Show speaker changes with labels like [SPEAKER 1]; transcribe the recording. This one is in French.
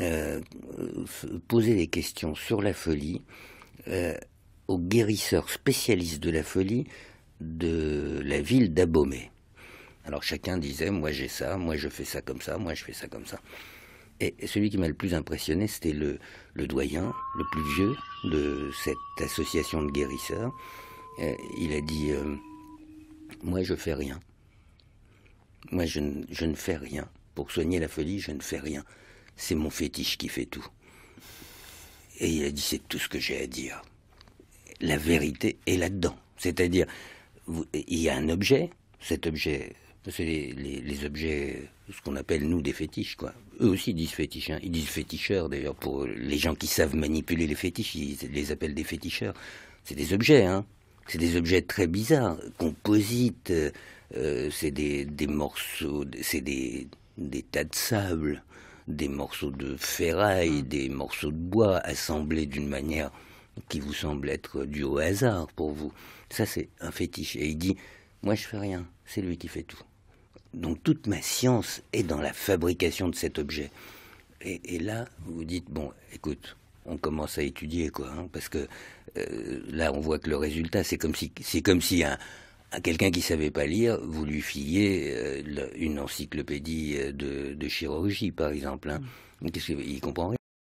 [SPEAKER 1] Euh, poser des questions sur la folie euh, aux guérisseurs spécialistes de la folie de la ville d'Abomé. Alors chacun disait, moi j'ai ça, moi je fais ça comme ça, moi je fais ça comme ça. Et celui qui m'a le plus impressionné, c'était le, doyen, le plus vieux de cette association de guérisseurs. il a dit, euh, moi je fais rien. Moi je ne fais rien. Pour soigner la folie, je ne fais rien c'est mon fétiche qui fait tout. Et il a dit, c'est tout ce que j'ai à dire. La vérité est là-dedans. C'est-à-dire, il y a un objet, cet objet, c'est les, objets, ce qu'on appelle nous des fétiches, quoi. Eux aussi disent fétiches, hein. ils disent féticheurs d'ailleurs, pour les gens qui savent manipuler les fétiches, ils les appellent des féticheurs. C'est des objets, hein. C'est des objets très bizarres, composites, euh, euh, c'est des, morceaux, c'est des, des tas de sable, des morceaux de ferraille, mm. des morceaux de bois assemblés d'une manière qui vous semble être due au hasard pour vous. Ça, c'est un fétiche. Et il dit, moi, je fais rien, c'est lui qui fait tout. Donc toute ma science est dans la fabrication de cet objet. Et, là, vous dites, bon, écoute, on commence à étudier, quoi, hein, parce que euh, là, on voit que le résultat, c'est comme si, c'est comme si un, à quelqu'un qui savait pas lire, vous lui fiez euh, une encyclopédie euh, de, chirurgie, par exemple. Hein. Mm. Qu'est-ce comprend rien.